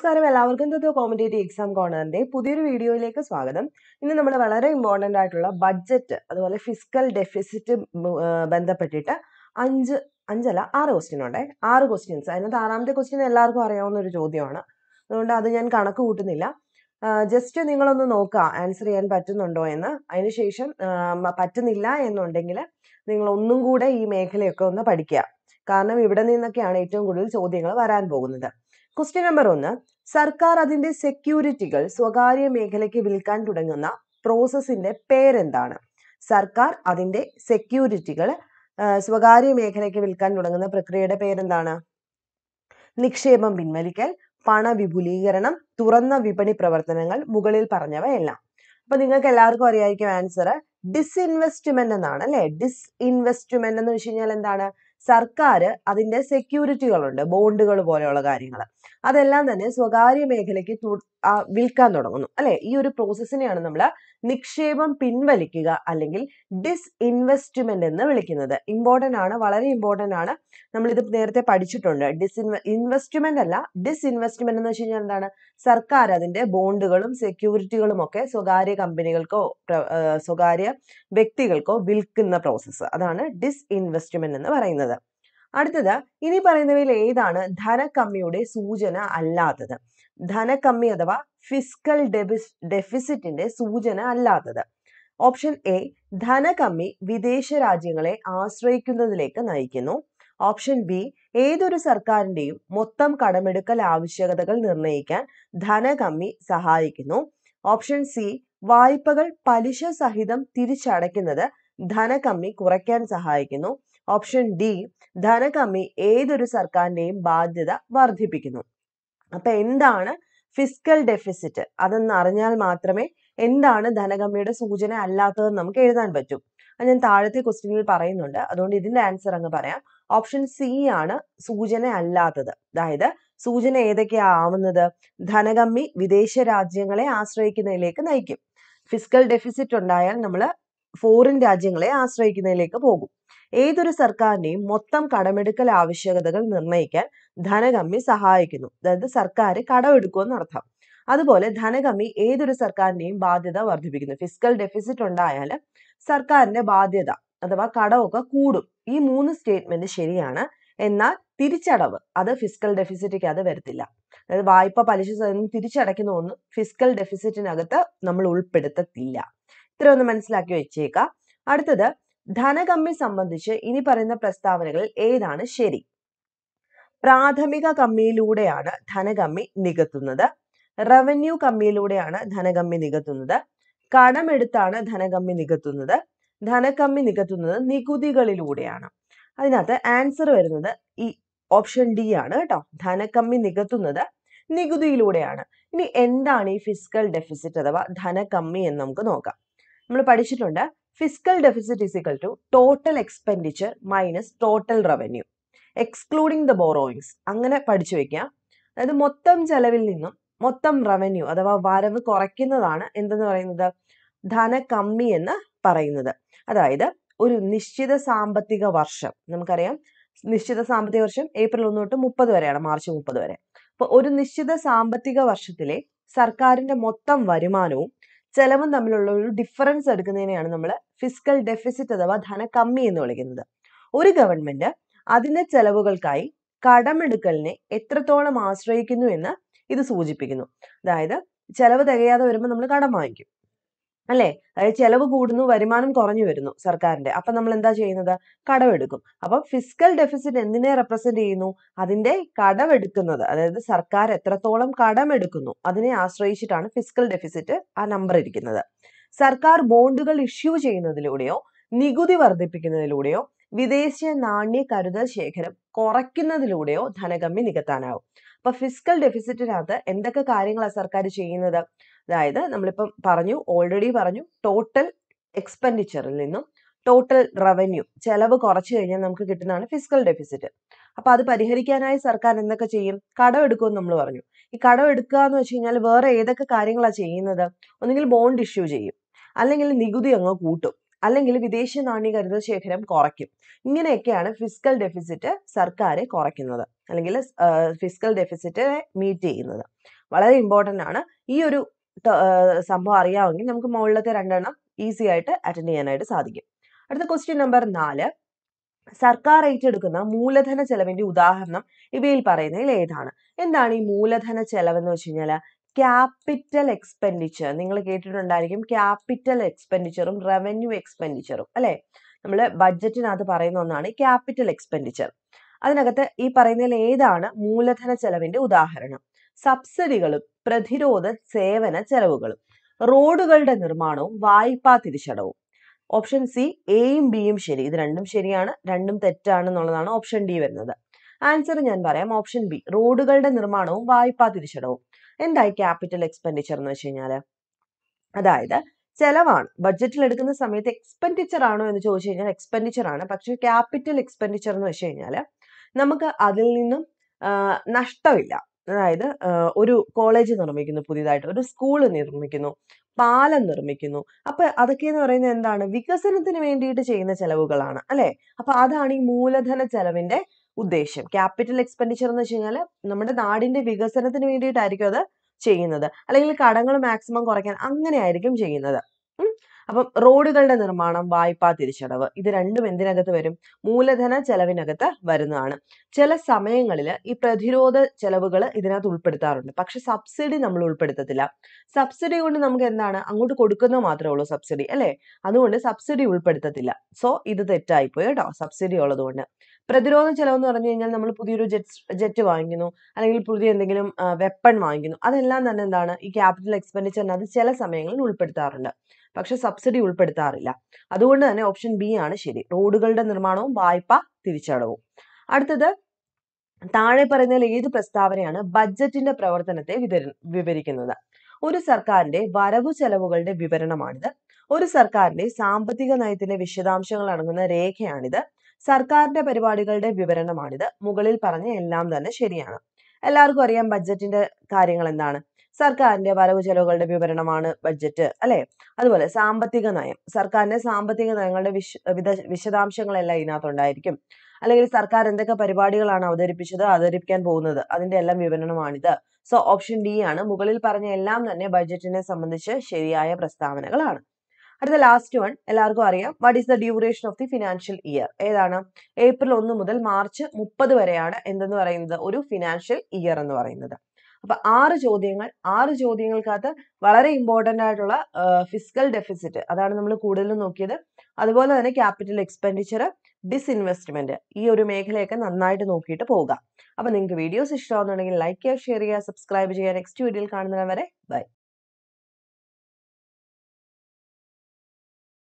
നമസ്കാരം എല്ലാവർക്കും തത്വ competitive exam കോർണറിന്റെ പുതിയൊരു വീഡിയോയിലേക്ക് സ്വാഗതം ഇന്ന് നമ്മൾ വളരെ ഇമ്പോർട്ടൻ്റ് ആയിട്ടുള്ള ബഡ്ജറ്റ് അതുപോലെ ഫിസിക്കൽ ഡെഫിസിറ്റ് ബന്ധപ്പെട്ടിട്ട് അഞ്ച് അഞ്ചല്ല ആറ് ക്വസ്റ്റ്യൻ ഉണ്ടേ ആറ് ക്വസ്റ്റ്യൻസ് അതിനകത്ത് ആറാമത്തെ ക്വസ്റ്റ്യൻ എല്ലാവർക്കും അറിയാവുന്ന ഒരു ചോദ്യമാണ് അതുകൊണ്ട് അത് ഞാൻ കണക്ക് കൂട്ടുന്നില്ല ജസ്റ്റ് നിങ്ങളൊന്ന് നോക്കുക ആൻസർ ചെയ്യാൻ പറ്റുന്നുണ്ടോ എന്ന് അതിനുശേഷം പറ്റുന്നില്ല എന്നുണ്ടെങ്കിൽ നിങ്ങൾ ഒന്നും കൂടെ ഈ മേഖലയൊക്കെ ഒന്ന് പഠിക്കുക കാരണം ഇവിടെ നിന്നൊക്കെയാണ് ഏറ്റവും കൂടുതൽ ചോദ്യങ്ങൾ വരാൻ പോകുന്നത് ക്വസ്റ്റ്യൻ നമ്പർ ഒന്ന് സർക്കാർ അതിന്റെ സെക്യൂരിറ്റികൾ സ്വകാര്യ മേഖലയ്ക്ക് വിൽക്കാൻ തുടങ്ങുന്ന പ്രോസസ്സിന്റെ പേരെന്താണ് സർക്കാർ അതിന്റെ സെക്യൂരിറ്റികൾ സ്വകാര്യ മേഖലയ്ക്ക് വിൽക്കാൻ തുടങ്ങുന്ന പ്രക്രിയയുടെ പേരെന്താണ് നിക്ഷേപം പിൻവലിക്കൽ വിപുലീകരണം തുറന്ന വിപണി പ്രവർത്തനങ്ങൾ മുകളിൽ പറഞ്ഞവയെല്ലാം അപ്പൊ നിങ്ങൾക്ക് എല്ലാവർക്കും അറിയായിരിക്കും ആൻസർ ഡിസ്ഇൻവെസ്റ്റ്മെന്റ് എന്നാണ് അല്ലെ ഡിസ്ഇൻവെസ്റ്റ്മെന്റ് എന്ന് വെച്ച് കഴിഞ്ഞാൽ എന്താണ് സർക്കാർ അതിൻ്റെ സെക്യൂരിറ്റികളുണ്ട് ബോണ്ടുകൾ പോലെയുള്ള കാര്യങ്ങൾ അതെല്ലാം തന്നെ സ്വകാര്യ മേഖലയ്ക്ക് വിൽക്കാൻ തുടങ്ങുന്നു അല്ലെ ഈ ഒരു പ്രോസസ്സിനെയാണ് നമ്മൾ നിക്ഷേപം പിൻവലിക്കുക അല്ലെങ്കിൽ ഡിസ് ഇൻവെസ്റ്റ്മെന്റ് എന്ന് വിളിക്കുന്നത് ഇമ്പോർട്ടൻ്റ് ആണ് വളരെ ഇമ്പോർട്ടൻ്റ് ആണ് നമ്മളിത് നേരത്തെ പഠിച്ചിട്ടുണ്ട് ഡിസ് ഇൻവെസ്റ്റ്മെന്റ് അല്ല ഡിസ് ഇൻവെസ്റ്റ്മെന്റ് എന്ന് വെച്ച് കഴിഞ്ഞാൽ എന്താണ് സർക്കാർ അതിന്റെ ബോണ്ടുകളും സെക്യൂരിറ്റികളും ഒക്കെ സ്വകാര്യ കമ്പനികൾക്കോ സ്വകാര്യ വ്യക്തികൾക്കോ വിൽക്കുന്ന പ്രോസസ്സ് അതാണ് ഡിസ് ഇൻവെസ്റ്റ്മെന്റ് എന്ന് പറയുന്നത് അടുത്തത് ഇനി പറയുന്നവയിൽ ഏതാണ് ധനക്കമ്മിയുടെ സൂചന അല്ലാത്തത് ധനക്കമ്മി അഥവാ ഫിസ്കൽ ഡെഫിസിറ്റിന്റെ സൂചന അല്ലാത്തത് ഓപ്ഷൻ എ ധനകമ്മി വിദേശ രാജ്യങ്ങളെ ആശ്രയിക്കുന്നതിലേക്ക് നയിക്കുന്നു ഓപ്ഷൻ ബി ഏതൊരു സർക്കാരിന്റെയും മൊത്തം കടമെടുക്കൽ ആവശ്യകതകൾ നിർണ്ണയിക്കാൻ ധനകമ്മി സഹായിക്കുന്നു ഓപ്ഷൻ സി വായ്പകൾ പലിശ സഹിതം തിരിച്ചടയ്ക്കുന്നത് ധനകമ്മി കുറയ്ക്കാൻ സഹായിക്കുന്നു ഓപ്ഷൻ ഡി ധനകമ്മി ഏതൊരു സർക്കാരിന്റെയും ബാധ്യത വർദ്ധിപ്പിക്കുന്നു അപ്പൊ എന്താണ് ഫിസ്ക്കൽ ഡെഫിസിറ്റ് അതെന്ന് അറിഞ്ഞാൽ മാത്രമേ എന്താണ് ധനകമ്മിയുടെ സൂചന അല്ലാത്തത് നമുക്ക് എഴുതാൻ പറ്റൂ അത് ഞാൻ താഴത്തെ ക്വസ്റ്റ്യനിൽ പറയുന്നുണ്ട് അതുകൊണ്ട് ഇതിന്റെ ആൻസർ അങ്ങ് പറയാം ഓപ്ഷൻ സി ആണ് സൂചന അല്ലാത്തത് അതായത് സൂചന ഏതൊക്കെയാ ആവുന്നത് ധനകമ്മി വിദേശ രാജ്യങ്ങളെ ആശ്രയിക്കുന്നതിലേക്ക് നയിക്കും ഫിസ്ക്കൽ ഡെഫിസിറ്റ് ഉണ്ടായാൽ നമ്മൾ ഫോറിൻ രാജ്യങ്ങളെ ആശ്രയിക്കുന്നതിലേക്ക് പോകും ഏതൊരു സർക്കാരിന്റെയും മൊത്തം കടമെടുക്കൽ ആവശ്യകതകൾ നിർണ്ണയിക്കാൻ ധനകമ്മി സഹായിക്കുന്നു അതായത് സർക്കാർ കടമെടുക്കുമെന്ന് അർത്ഥം അതുപോലെ ധനകമ്മി ഏതൊരു സർക്കാരിന്റെയും ബാധ്യത വർദ്ധിപ്പിക്കുന്നു ഫിസിക്കൽ ഡെഫിസിറ്റ് ഉണ്ടായാൽ സർക്കാരിന്റെ ബാധ്യത അഥവാ കടമൊക്കെ കൂടും ഈ മൂന്ന് സ്റ്റേറ്റ്മെന്റ് ശരിയാണ് എന്നാൽ തിരിച്ചടവ് അത് ഫിസിക്കൽ ഡെഫിസിറ്റിക്ക് അത് വരത്തില്ല അതായത് വായ്പ പലിശ തിരിച്ചടയ്ക്കുന്ന ഒന്ന് ഫിസിക്കൽ ഡെഫിസിറ്റിനകത്ത് നമ്മൾ ഉൾപ്പെടുത്തത്തില്ല ഇത്ര ഒന്ന് മനസ്സിലാക്കി വെച്ചേക്കാം അടുത്തത് ധനകമ്മി സംബന്ധിച്ച് ഇനി പറയുന്ന പ്രസ്താവനകളിൽ ഏതാണ് ശരി പ്രാഥമിക കമ്മിയിലൂടെയാണ് ധനകമ്മി നികത്തുന്നത് റവന്യൂ കമ്മിയിലൂടെയാണ് ധനകമ്മി നികത്തുന്നത് കടമെടുത്താണ് ധനകമ്മി നികത്തുന്നത് ധനകമ്മി നികത്തുന്നത് നികുതികളിലൂടെയാണ് അതിനകത്ത് ആൻസർ വരുന്നത് ഈ ഓപ്ഷൻ ഡി ആണ് കേട്ടോ ധനകമ്മി നികത്തുന്നത് നികുതിയിലൂടെയാണ് ഇനി എന്താണ് ഈ ഫിസിക്കൽ ഡെഫിസിറ്റ് അഥവാ ധനകമ്മി എന്ന് നമുക്ക് നോക്കാം നമ്മൾ പഠിച്ചിട്ടുണ്ട് fiscal deficit is to total expenditure minus total revenue excluding the borrowings അങ്ങനെ പഠിച്ചു വെക്കുക അതായത് മൊത്തം ചെലവിൽ നിന്നും മൊത്തം റവന്യൂ അഥവാ വരവ് കുറയ്ക്കുന്നതാണ് എന്തെന്ന് പറയുന്നത് ധന കമ്മി എന്ന് പറയുന്നത് അതായത് ഒരു നിശ്ചിത സാമ്പത്തിക വർഷം നമുക്കറിയാം നിശ്ചിത സാമ്പത്തിക വർഷം ഏപ്രിൽ ഒന്ന് തൊട്ട് മുപ്പത് വരെയാണ് മാർച്ച് മുപ്പത് വരെ അപ്പൊ ഒരു നിശ്ചിത സാമ്പത്തിക വർഷത്തിലെ സർക്കാരിന്റെ മൊത്തം വരുമാനവും ചെലവും തമ്മിലുള്ള ഒരു ഡിഫറൻസ് എടുക്കുന്നതിനെയാണ് നമ്മൾ ഫിസിക്കൽ ഡെഫിസിറ്റ് അഥവാ ധന കമ്മി എന്ന് വിളിക്കുന്നത് ഒരു ഗവൺമെന്റ് അതിന്റെ ചെലവുകൾക്കായി കടമെടുക്കലിനെ എത്രത്തോളം ആശ്രയിക്കുന്നു എന്ന് ഇത് സൂചിപ്പിക്കുന്നു അതായത് ചെലവ് തികയാതെ വരുമ്പോൾ നമ്മൾ കടം വാങ്ങിക്കും അല്ലേ അതായത് ചെലവ് കൂടുന്നു വരുമാനം കുറഞ്ഞു വരുന്നു സർക്കാരിന്റെ അപ്പൊ നമ്മൾ എന്താ ചെയ്യുന്നത് കടമെടുക്കും അപ്പൊ ഫിസിക്കൽ ഡെഫിസിറ്റ് എന്തിനെ റെപ്രസെന്റ് ചെയ്യുന്നു അതിന്റെ കടമെടുക്കുന്നത് അതായത് സർക്കാർ എത്രത്തോളം കടമെടുക്കുന്നു അതിനെ ആശ്രയിച്ചിട്ടാണ് ഫിസിക്കൽ ഡെഫിസിറ്റ് ആ നമ്പർ ഇരിക്കുന്നത് സർക്കാർ ബോണ്ടുകൾ ഇഷ്യൂ ചെയ്യുന്നതിലൂടെയോ നികുതി വർദ്ധിപ്പിക്കുന്നതിലൂടെയോ വിദേശ നാണ്യ കരുതൽ ശേഖരം കുറയ്ക്കുന്നതിലൂടെയോ ധനകമ്മി നികത്താനാവും അപ്പൊ ഫിസിക്കൽ ഡെഫിസിറ്റിനകത്ത് എന്തൊക്കെ കാര്യങ്ങളാണ് സർക്കാർ ചെയ്യുന്നത് അതായത് നമ്മളിപ്പം പറഞ്ഞു ഓൾറെഡി പറഞ്ഞു ടോട്ടൽ എക്സ്പെൻഡിച്ചറിൽ നിന്നും ടോട്ടൽ റവന്യൂ ചെലവ് കുറച്ചു കഴിഞ്ഞാൽ നമുക്ക് കിട്ടുന്നതാണ് ഫിസിക്കൽ ഡെഫിസിറ്റ് അപ്പോൾ അത് പരിഹരിക്കാനായി സർക്കാർ എന്തൊക്കെ ചെയ്യും എടുക്കുമെന്ന് നമ്മൾ പറഞ്ഞു ഈ എടുക്കുക എന്ന് വെച്ച് കഴിഞ്ഞാൽ വേറെ ഏതൊക്കെ കാര്യങ്ങളാണ് ചെയ്യുന്നത് ഒന്നുകിൽ ബോണ്ട് ഇഷ്യൂ ചെയ്യും അല്ലെങ്കിൽ നികുതി അങ്ങ് കൂട്ടും അല്ലെങ്കിൽ വിദേശ നാണ്യ കരുതൽ ശേഖരം കുറയ്ക്കും ഇങ്ങനെയൊക്കെയാണ് ഫിസിക്കൽ ഡെഫിസിറ്റ് സർക്കാർ കുറയ്ക്കുന്നത് അല്ലെങ്കിൽ ഫിസിക്കൽ ഡെഫിസിറ്റിനെ മീറ്റ് ചെയ്യുന്നത് വളരെ ഇമ്പോർട്ടൻ്റ് ആണ് ഈ ഒരു സംഭവം അറിയാമെങ്കിൽ നമുക്ക് മുകളിലത്തെ രണ്ടെണ്ണം ഈസി ആയിട്ട് അറ്റൻഡ് ചെയ്യാനായിട്ട് സാധിക്കും അടുത്ത ക്വസ്റ്റ്യൻ നമ്പർ നാല് സർക്കാർ ഏറ്റെടുക്കുന്ന മൂലധന ചെലവിന്റെ ഉദാഹരണം ഇവയിൽ പറയുന്നതിൽ ഏതാണ് എന്താണ് ഈ മൂലധന ചെലവ് എന്ന് വെച്ച് കഴിഞ്ഞാൽ ക്യാപിറ്റൽ എക്സ്പെൻഡിച്ചർ നിങ്ങൾ കേട്ടിട്ടുണ്ടായിരിക്കും ക്യാപിറ്റൽ എക്സ്പെൻഡിച്ചറും റവന്യൂ എക്സ്പെൻഡിച്ചറും അല്ലേ നമ്മൾ ബഡ്ജറ്റിനകത്ത് പറയുന്ന ഒന്നാണ് ക്യാപിറ്റൽ എക്സ്പെൻഡിച്ചർ അതിനകത്ത് ഈ പറയുന്നതിൽ ഏതാണ് മൂലധന ചെലവിന്റെ ഉദാഹരണം സബ്സിഡികളും പ്രതിരോധ സേവന ചെലവുകളും റോഡുകളുടെ നിർമ്മാണവും വായ്പാ തിരിച്ചടവും ഓപ്ഷൻ സി എയും ബിയും ശരി ഇത് രണ്ടും ശരിയാണ് രണ്ടും തെറ്റാണെന്നുള്ളതാണ് ഓപ്ഷൻ ഡി വരുന്നത് ആൻസർ ഞാൻ പറയാം ഓപ്ഷൻ ബി റോഡുകളുടെ നിർമ്മാണവും വായ്പാ തിരിച്ചടവും എന്തായി ക്യാപിറ്റൽ എക്സ്പെൻഡിച്ചർ എന്ന് വെച്ച് കഴിഞ്ഞാൽ അതായത് ചെലവാണ് ബഡ്ജറ്റിൽ എടുക്കുന്ന സമയത്ത് എക്സ്പെൻഡിച്ചർ ആണോ എന്ന് ചോദിച്ചു കഴിഞ്ഞാൽ എക്സ്പെൻഡിച്ചർ ആണ് പക്ഷേ ക്യാപിറ്റൽ എക്സ്പെൻഡിച്ചർ എന്ന് വെച്ച് കഴിഞ്ഞാൽ നമുക്ക് അതിൽ നിന്നും നഷ്ടമില്ല അതായത് ഒരു കോളേജ് നിർമ്മിക്കുന്നു പുതിയതായിട്ട് ഒരു സ്കൂൾ നിർമ്മിക്കുന്നു പാലം നിർമ്മിക്കുന്നു അപ്പൊ അതൊക്കെ എന്ന് പറയുന്നത് എന്താണ് വികസനത്തിന് വേണ്ടിയിട്ട് ചെയ്യുന്ന ചെലവുകളാണ് അല്ലെ അപ്പൊ അതാണ് ഈ മൂലധന ചെലവിന്റെ ഉദ്ദേശം ക്യാപിറ്റൽ എക്സ്പെൻഡിച്ചർ എന്ന് വെച്ച് കഴിഞ്ഞാൽ നമ്മുടെ നാടിന്റെ വികസനത്തിന് വേണ്ടിയിട്ടായിരിക്കും അത് ചെയ്യുന്നത് അല്ലെങ്കിൽ കടങ്ങൾ മാക്സിമം കുറയ്ക്കാൻ അങ്ങനെയായിരിക്കും ചെയ്യുന്നത് അപ്പം റോഡുകളുടെ നിർമ്മാണം വായ്പാ തിരിച്ചടവ് ഇത് രണ്ടും എന്തിനകത്ത് വരും മൂലധന ചെലവിനകത്ത് വരുന്നതാണ് ചില സമയങ്ങളിൽ ഈ പ്രതിരോധ ചെലവുകൾ ഇതിനകത്ത് ഉൾപ്പെടുത്താറുണ്ട് പക്ഷെ സബ്സിഡി നമ്മൾ ഉൾപ്പെടുത്തത്തില്ല സബ്സിഡി കൊണ്ട് നമുക്ക് എന്താണ് അങ്ങോട്ട് കൊടുക്കുന്ന മാത്രമേ ഉള്ളൂ സബ്സിഡി അല്ലേ അതുകൊണ്ട് സബ്സിഡി ഉൾപ്പെടുത്തത്തില്ല സോ ഇത് തെറ്റായിപ്പോയി കേട്ടോ സബ്സിഡി ഉള്ളതുകൊണ്ട് പ്രതിരോധ ചെലവെന്ന് പറഞ്ഞു കഴിഞ്ഞാൽ നമ്മൾ പുതിയൊരു ജെറ്റ് ജെറ്റ് വാങ്ങിക്കുന്നു അല്ലെങ്കിൽ പുതിയ എന്തെങ്കിലും വെപ്പൺ വാങ്ങിക്കുന്നു അതെല്ലാം തന്നെ എന്താണ് ഈ ക്യാപിറ്റൽ അത് ചില സമയങ്ങളിൽ ഉൾപ്പെടുത്താറുണ്ട് പക്ഷെ സബ്സിഡി ഉൾപ്പെടുത്താറില്ല അതുകൊണ്ട് തന്നെ ഓപ്ഷൻ ബി ആണ് ശരി റോഡുകളുടെ നിർമ്മാണവും വായ്പ തിരിച്ചടവും അടുത്തത് താഴെ പറയുന്നതിൽ ഏത് പ്രസ്താവനയാണ് ബഡ്ജറ്റിന്റെ പ്രവർത്തനത്തെ വിവരിക്കുന്നത് ഒരു സർക്കാരിന്റെ വരവ് ചെലവുകളുടെ വിവരണമാണിത് ഒരു സർക്കാരിന്റെ സാമ്പത്തിക നയത്തിന്റെ വിശദാംശങ്ങൾ അടങ്ങുന്ന രേഖയാണിത് സർക്കാരിന്റെ പരിപാടികളുടെ വിവരണമാണിത് മുകളിൽ പറഞ്ഞ എല്ലാം തന്നെ ശരിയാണ് എല്ലാവർക്കും അറിയാം ബഡ്ജറ്റിന്റെ കാര്യങ്ങൾ എന്താണ് സർക്കാരിന്റെ വരവ് ചെലവുകളുടെ വിവരണമാണ് ബഡ്ജറ്റ് അല്ലെ അതുപോലെ സാമ്പത്തിക നയം സർക്കാരിന്റെ സാമ്പത്തിക നയങ്ങളുടെ വിശ വിശദാംശങ്ങളെല്ലാം ഇതിനകത്തുണ്ടായിരിക്കും അല്ലെങ്കിൽ സർക്കാർ എന്തൊക്കെ പരിപാടികളാണ് അവതരിപ്പിച്ചത് അവതരിപ്പിക്കാൻ പോകുന്നത് അതിന്റെ എല്ലാം വിവരണമാണിത് സോ ഓപ്ഷൻ ഡി ആണ് മുകളിൽ പറഞ്ഞ എല്ലാം തന്നെ ബഡ്ജറ്റിനെ സംബന്ധിച്ച് ശരിയായ പ്രസ്താവനകളാണ് അടുത്ത ലാസ്റ്റ് വൺ എല്ലാവർക്കും അറിയാം what is the duration of the financial year ഏതാണ് ഏപ്രിൽ ഒന്ന് മുതൽ മാർച്ച് മുപ്പത് വരെയാണ് എന്തെന്ന് പറയുന്നത് ഒരു ഫിനാൻഷ്യൽ ഇയർ എന്ന് പറയുന്നത് അപ്പൊ ആറ് ചോദ്യങ്ങൾ ആറ് ചോദ്യങ്ങൾക്കകത്ത് വളരെ ഇമ്പോർട്ടന്റ് ആയിട്ടുള്ള ഫിസിക്കൽ ഡെഫിസിറ്റ് അതാണ് നമ്മൾ കൂടുതലും നോക്കിയത് അതുപോലെ തന്നെ ക്യാപിറ്റൽ എക്സ്പെൻഡിച്ചർ ഡിസ്ഇൻവെസ്റ്റ്മെന്റ് ഈ ഒരു മേഖലയൊക്കെ നന്നായിട്ട് നോക്കിയിട്ട് പോകാം അപ്പൊ നിങ്ങൾക്ക് വീഡിയോസ് ഇഷ്ടമാണെന്നുണ്ടെങ്കിൽ ലൈക്ക് ചെയ്യുക ഷെയർ ചെയ്യുക സബ്സ്ക്രൈബ് ചെയ്യുക നെക്സ്റ്റ് വീഡിയോയിൽ കാണുന്നവരെ ബൈ